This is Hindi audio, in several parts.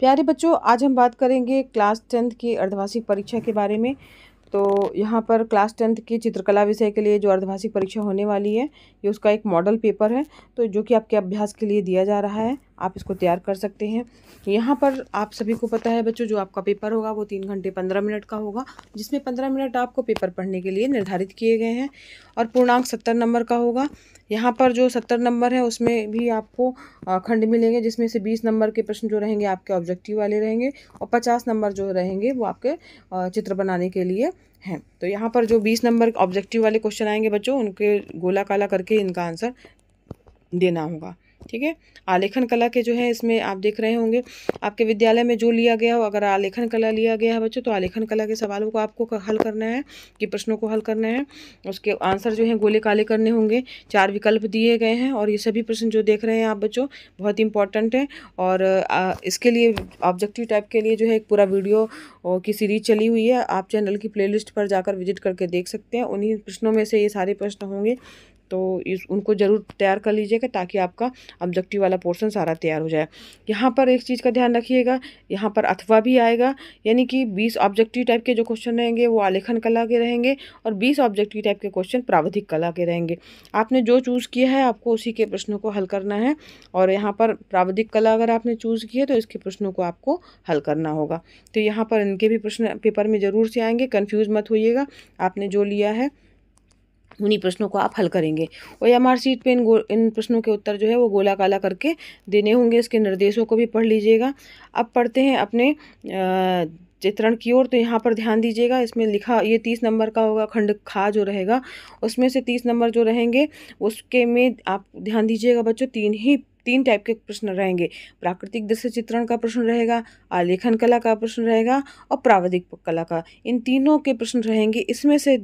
प्यारे बच्चों आज हम बात करेंगे क्लास टेंथ की अर्धवार्षिक परीक्षा के बारे में तो यहाँ पर क्लास टेंथ की चित्रकला विषय के लिए जो अर्धवार्षिक परीक्षा होने वाली है ये उसका एक मॉडल पेपर है तो जो कि आपके अभ्यास के लिए दिया जा रहा है आप इसको तैयार कर सकते हैं यहाँ पर आप सभी को पता है बच्चों जो आपका पेपर होगा वो तीन घंटे पंद्रह मिनट का होगा जिसमें पंद्रह मिनट आपको पेपर पढ़ने के लिए निर्धारित किए गए हैं और पूर्णांक सत्तर नंबर का होगा यहाँ पर जो सत्तर नंबर है उसमें भी आपको खंड मिलेंगे जिसमें से बीस नंबर के प्रश्न जो रहेंगे आपके ऑब्जेक्टिव वाले रहेंगे और पचास नंबर जो रहेंगे वो आपके चित्र बनाने के लिए हैं तो यहाँ पर जो बीस नंबर ऑब्जेक्टिव वाले क्वेश्चन आएंगे बच्चों उनके गोला काला करके इनका आंसर देना होगा ठीक है आलेखन कला के जो है इसमें आप देख रहे होंगे आपके विद्यालय में जो लिया गया हो अगर आलेखन कला लिया गया है बच्चों तो आलेखन कला के सवालों को आपको हल करना है कि प्रश्नों को हल करना है उसके आंसर जो है गोले काले करने होंगे चार विकल्प दिए गए हैं और ये सभी प्रश्न जो देख रहे हैं आप बच्चों बहुत इंपॉर्टेंट है और इसके लिए ऑब्जेक्टिव टाइप के लिए जो है एक पूरा वीडियो की सीरीज चली हुई है आप चैनल की प्ले पर जाकर विजिट करके देख सकते हैं उन्हीं प्रश्नों में से ये सारे प्रश्न होंगे तो इस उनको ज़रूर तैयार कर लीजिएगा ताकि आपका ऑब्जेक्टिव वाला पोर्सन सारा तैयार हो जाए यहाँ पर एक चीज़ का ध्यान रखिएगा यहाँ पर अथवा भी आएगा यानी कि बीस ऑब्जेक्टिव टाइप के जो क्वेश्चन रहेंगे वो आलेखन कला के रहेंगे और बीस ऑब्जेक्टिव टाइप के क्वेश्चन प्रावधिक कला के रहेंगे आपने जो चूज़ किया है आपको उसी के प्रश्नों को हल करना है और यहाँ पर प्रावधिक कला अगर आपने चूज़ की है तो इसके प्रश्नों को आपको हल करना होगा तो यहाँ पर इनके भी प्रश्न पेपर में ज़रूर से आएंगे कन्फ्यूज़ मत होइएगा आपने जो लिया है उन्हीं प्रश्नों को आप हल करेंगे और एम आर सीट पर इन गो इन प्रश्नों के उत्तर जो है वो गोला काला करके देने होंगे इसके निर्देशों को भी पढ़ लीजिएगा अब पढ़ते हैं अपने चित्रण की ओर तो यहाँ पर ध्यान दीजिएगा इसमें लिखा ये तीस नंबर का होगा खंड खा जो रहेगा उसमें से तीस नंबर जो रहेंगे उसके में आप ध्यान दीजिएगा बच्चों तीन ही तीन टाइप के प्रश्न रहेंगे प्राकृतिक दृश्य चित्रण का प्रश्न रहेगा आलेखन कला का प्रश्न रहेगा और प्रावधिक कला का इन तीनों के प्रश्न रहेंगे इसमें से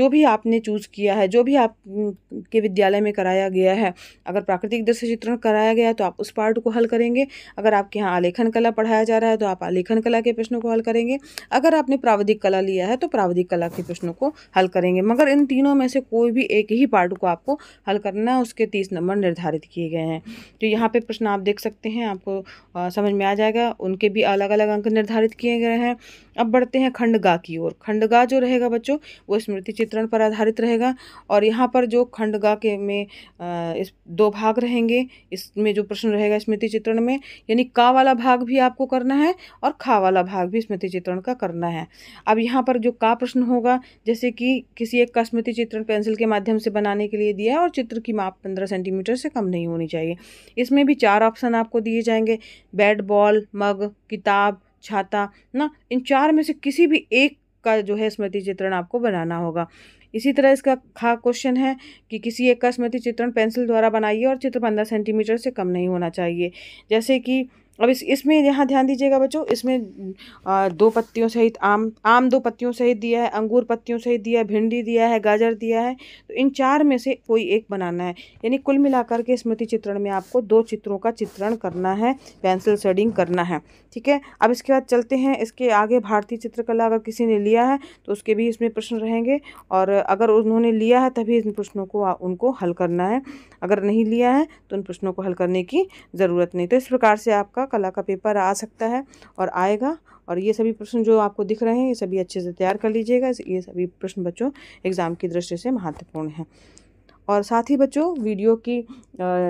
जो भी आपने चूज किया है जो भी आपके विद्यालय में कराया गया है अगर प्राकृतिक दृश्य चित्रण कराया गया तो आप उस पार्ट को हल करेंगे अगर आपके यहाँ आलेखन कला पढ़ाया जा रहा है तो आप आलेखन कला के प्रश्नों को हल करेंगे अगर आपने प्राविधिक कला लिया है तो प्रावधिक कला के प्रश्नों को हल करेंगे मगर इन तीनों में से कोई भी एक ही पार्ट को आपको हल करना है उसके तीस नंबर निर्धारित किए गए हैं जो तो यहाँ पे प्रश्न आप देख सकते हैं आपको समझ में आ जाएगा उनके भी अलग अलग अंक निर्धारित किए गए हैं अब बढ़ते हैं खंडगा की ओर खंडगा जो रहेगा बच्चों वो स्मृति चित्रण पर आधारित रहेगा और यहाँ पर जो खंडगा के में इस दो भाग रहेंगे इसमें जो प्रश्न रहेगा स्मृति चित्रण में यानी का वाला भाग भी आपको करना है और खा वाला भाग भी स्मृति चित्रण का करना है अब यहाँ पर जो का प्रश्न होगा जैसे कि किसी एक का स्मृति चित्रण पेंसिल के माध्यम से बनाने के लिए दिया है और चित्र की माप पंद्रह सेंटीमीटर से कम नहीं होनी चाहिए इसमें भी चार ऑप्शन आपको दिए जाएंगे बैट बॉल मग किताब छाता ना इन चार में से किसी भी एक का जो है स्मृति चित्रण आपको बनाना होगा इसी तरह इसका खा क्वेश्चन है कि किसी एक का स्मृति चित्रण पेंसिल द्वारा बनाइए और चित्र पंद्रह सेंटीमीटर से कम नहीं होना चाहिए जैसे कि अब इस इसमें यहाँ ध्यान दीजिएगा बच्चों इसमें आ, दो पत्तियों सहित आम आम दो पत्तियों सहित दिया है अंगूर पत्तियों सहित दिया है भिंडी दिया है गाजर दिया है तो इन चार में से कोई एक बनाना है यानी कुल मिलाकर के स्मृति चित्रण में आपको दो चित्रों का चित्रण करना है पेंसिल शेडिंग करना है ठीक है अब इसके बाद चलते हैं इसके आगे भारतीय चित्रकला अगर किसी ने लिया है तो उसके भी इसमें प्रश्न रहेंगे और अगर उन्होंने लिया है तभी इन प्रश्नों को उनको हल करना है अगर नहीं लिया है तो उन प्रश्नों को हल करने की ज़रूरत नहीं तो इस प्रकार से आपका आपका कला का पेपर आ सकता है और आएगा और ये सभी प्रश्न जो आपको दिख रहे हैं ये सभी अच्छे से तैयार कर लीजिएगा ये सभी प्रश्न बच्चों एग्ज़ाम की दृष्टि से महत्वपूर्ण हैं और साथ ही बच्चों वीडियो की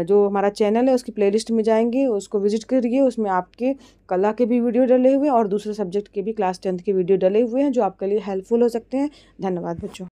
जो हमारा चैनल है उसकी प्लेलिस्ट में जाएंगे उसको विजिट करिए उसमें आपके कला के भी वीडियो डले हुए हैं और दूसरे सब्जेक्ट के भी क्लास टेंथ के वीडियो डले हुए हैं जो आपके लिए हेल्पफुल हो सकते हैं धन्यवाद बच्चों